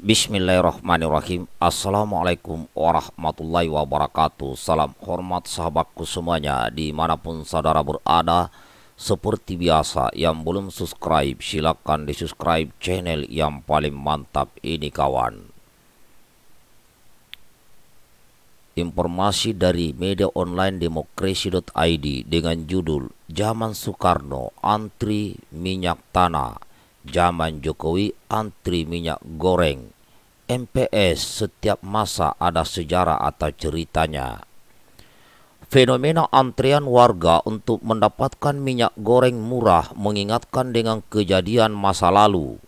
Bismillahirrahmanirrahim Assalamualaikum warahmatullahi wabarakatuh Salam hormat sahabatku semuanya Dimanapun saudara berada Seperti biasa yang belum subscribe Silahkan di subscribe channel yang paling mantap ini kawan Informasi dari media online demokrasi.id dengan judul Zaman Soekarno antri minyak tanah Zaman Jokowi antri minyak goreng. MPS setiap masa ada sejarah atau ceritanya. Fenomena antrian warga untuk mendapatkan minyak goreng murah mengingatkan dengan kejadian masa lalu.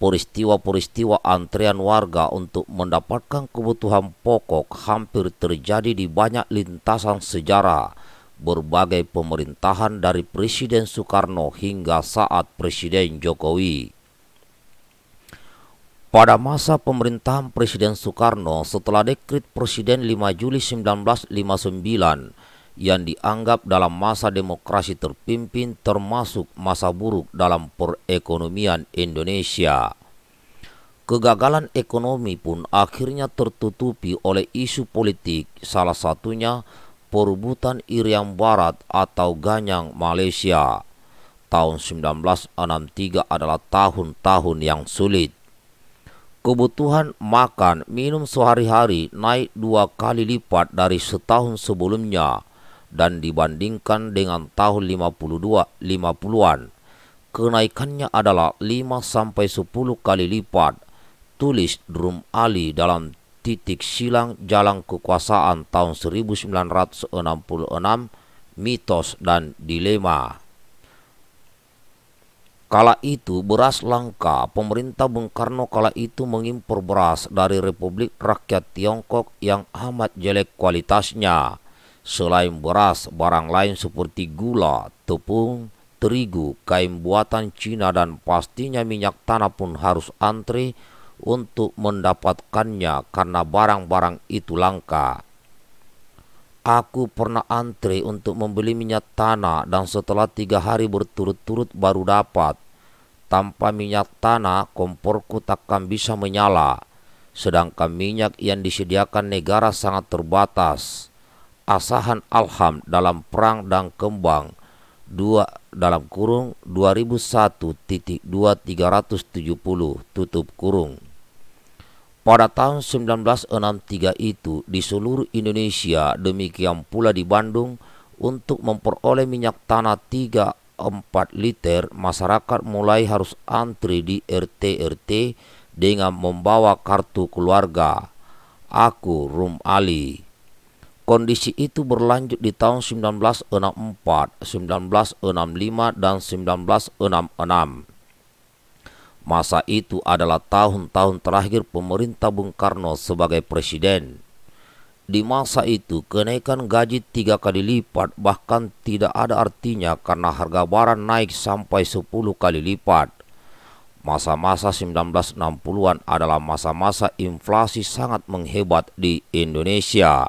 Peristiwa-peristiwa antrian warga untuk mendapatkan kebutuhan pokok hampir terjadi di banyak lintasan sejarah berbagai pemerintahan dari Presiden Soekarno hingga saat Presiden Jokowi. Pada masa pemerintahan Presiden Soekarno setelah dekrit Presiden 5 Juli 1959 yang dianggap dalam masa demokrasi terpimpin termasuk masa buruk dalam perekonomian Indonesia. Kegagalan ekonomi pun akhirnya tertutupi oleh isu politik salah satunya Perbutan Irian Barat atau Ganyang Malaysia. Tahun 1963 adalah tahun-tahun yang sulit. Kebutuhan makan minum sehari-hari naik dua kali lipat dari setahun sebelumnya dan dibandingkan dengan tahun 52 50-an. Kenaikannya adalah 5 10 kali lipat, tulis Drum Ali dalam titik silang jalan kekuasaan tahun 1966 mitos dan dilema. Kala itu beras langka, pemerintah Bung Karno kala itu mengimpor beras dari Republik Rakyat Tiongkok yang amat jelek kualitasnya. Selain beras, barang lain seperti gula, tepung, terigu, kain buatan Cina dan pastinya minyak tanah pun harus antri untuk mendapatkannya karena barang-barang itu langka. Aku pernah antri untuk membeli minyak tanah dan setelah tiga hari berturut-turut baru dapat. Tanpa minyak tanah, komporku takkan bisa menyala. Sedangkan minyak yang disediakan negara sangat terbatas. Asahan Alham dalam Perang dan Kembang dua dalam kurung 2001.2370 tutup kurung. Pada tahun 1963 itu di seluruh Indonesia demikian pula di Bandung untuk memperoleh minyak tanah 3 4 liter masyarakat mulai harus antri di RT-RT dengan membawa kartu keluarga. Aku Rum Ali. Kondisi itu berlanjut di tahun 1964, 1965, dan 1966. Masa itu adalah tahun-tahun terakhir pemerintah Bung Karno sebagai presiden. Di masa itu kenaikan gaji tiga kali lipat bahkan tidak ada artinya karena harga barang naik sampai 10 kali lipat. Masa-masa 1960-an adalah masa-masa inflasi sangat menghebat di Indonesia.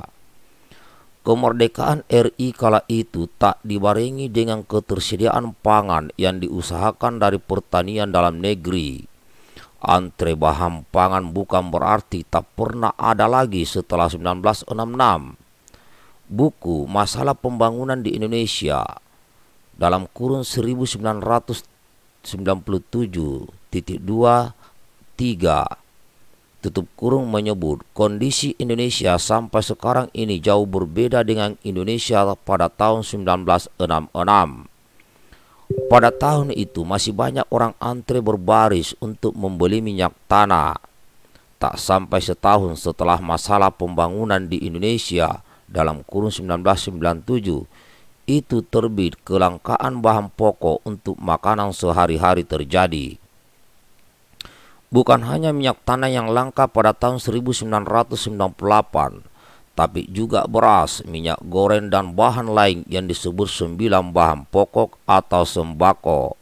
Kemerdekaan RI kala itu tak dibarengi dengan ketersediaan pangan yang diusahakan dari pertanian dalam negeri. Antre bahan pangan bukan berarti tak pernah ada lagi setelah 1966. Buku Masalah Pembangunan di Indonesia dalam kurun 1997 titik 23 tutup kurung menyebut kondisi Indonesia sampai sekarang ini jauh berbeda dengan Indonesia pada tahun 1966. Pada tahun itu masih banyak orang antre berbaris untuk membeli minyak tanah. Tak sampai setahun setelah masalah pembangunan di Indonesia dalam kurun 1997 itu terbit kelangkaan bahan pokok untuk makanan sehari-hari terjadi. Bukan hanya minyak tanah yang langka pada tahun 1998, tapi juga beras, minyak goreng dan bahan lain yang disebut sembilan bahan pokok atau sembako.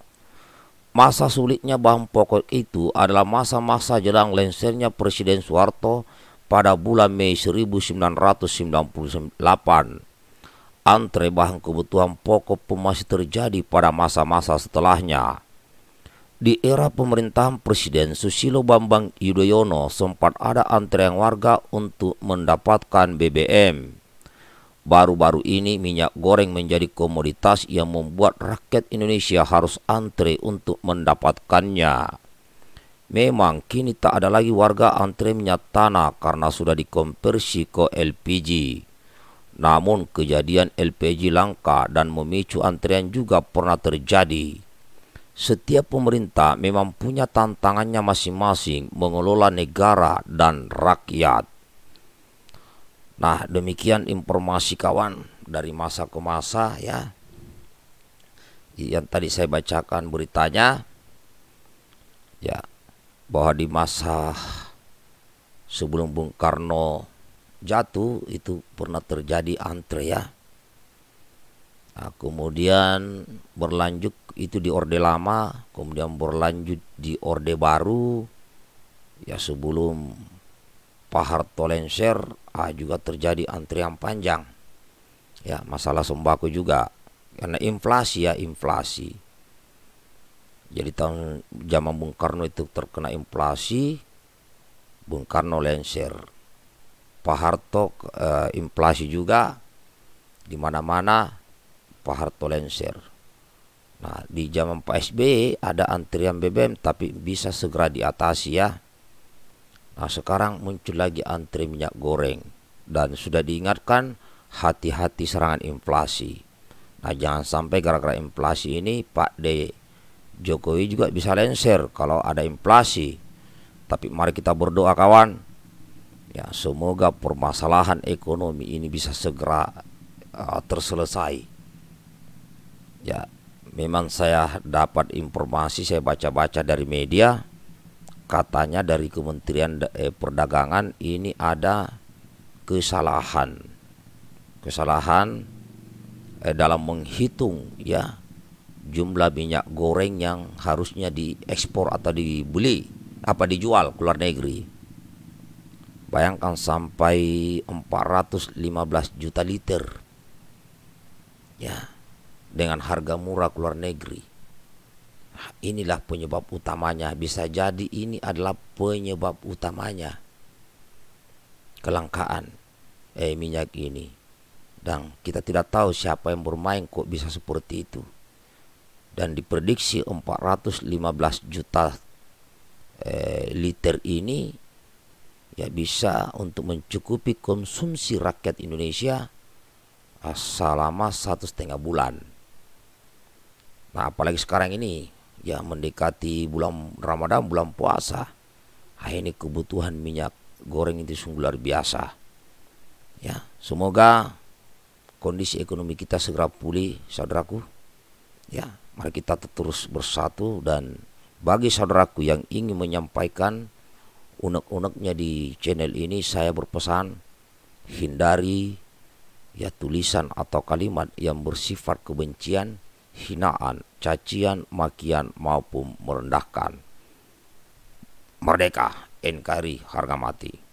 Masa sulitnya bahan pokok itu adalah masa-masa jelang lensernya Presiden Soeharto pada bulan Mei 1998. Antre bahan kebutuhan pokok pun masih terjadi pada masa-masa setelahnya. Di era pemerintahan Presiden Susilo Bambang Yudhoyono sempat ada antrean warga untuk mendapatkan BBM. Baru-baru ini minyak goreng menjadi komoditas yang membuat rakyat Indonesia harus antre untuk mendapatkannya. Memang kini tak ada lagi warga antre minyak tanah karena sudah dikonversi ke LPG. Namun kejadian LPG langka dan memicu antrean juga pernah terjadi. Setiap pemerintah memang punya tantangannya masing-masing mengelola negara dan rakyat. Nah, demikian informasi kawan dari masa ke masa ya. Yang tadi saya bacakan beritanya ya bahwa di masa sebelum Bung Karno jatuh itu pernah terjadi antre ya Nah, kemudian berlanjut itu di Orde Lama, kemudian berlanjut di Orde Baru. Ya sebelum Pak Harto Lenser ah, juga terjadi antrian panjang. Ya masalah sembako juga karena inflasi ya inflasi. Jadi tahun zaman Bung Karno itu terkena inflasi, Bung Karno Lenser, Pak Harto eh, inflasi juga di mana-mana Pak Harto lenser Nah, di zaman Pak SBY ada antrian BBM tapi bisa segera diatasi ya. Nah, sekarang muncul lagi antri minyak goreng dan sudah diingatkan hati-hati serangan inflasi. Nah, jangan sampai gara-gara inflasi ini Pak D Jokowi juga bisa lenser kalau ada inflasi. Tapi mari kita berdoa kawan. Ya, semoga permasalahan ekonomi ini bisa segera uh, terselesai ya memang saya dapat informasi saya baca-baca dari media katanya dari Kementerian eh, Perdagangan ini ada kesalahan kesalahan eh, dalam menghitung ya jumlah minyak goreng yang harusnya diekspor atau dibeli apa dijual ke luar negeri bayangkan sampai 415 juta liter ya dengan harga murah ke luar negeri. Nah, inilah penyebab utamanya. Bisa jadi ini adalah penyebab utamanya kelangkaan eh, minyak ini. Dan kita tidak tahu siapa yang bermain kok bisa seperti itu. Dan diprediksi 415 juta eh, liter ini ya bisa untuk mencukupi konsumsi rakyat Indonesia eh, selama satu setengah bulan. Nah, apalagi sekarang ini ya mendekati bulan Ramadan, bulan puasa. Nah, ini kebutuhan minyak goreng itu sungguh luar biasa. Ya, semoga kondisi ekonomi kita segera pulih, saudaraku. Ya, mari kita terus bersatu dan bagi saudaraku yang ingin menyampaikan unek-uneknya di channel ini saya berpesan hindari ya tulisan atau kalimat yang bersifat kebencian hinaan, cacian, makian maupun merendahkan. Merdeka, NKRI harga mati.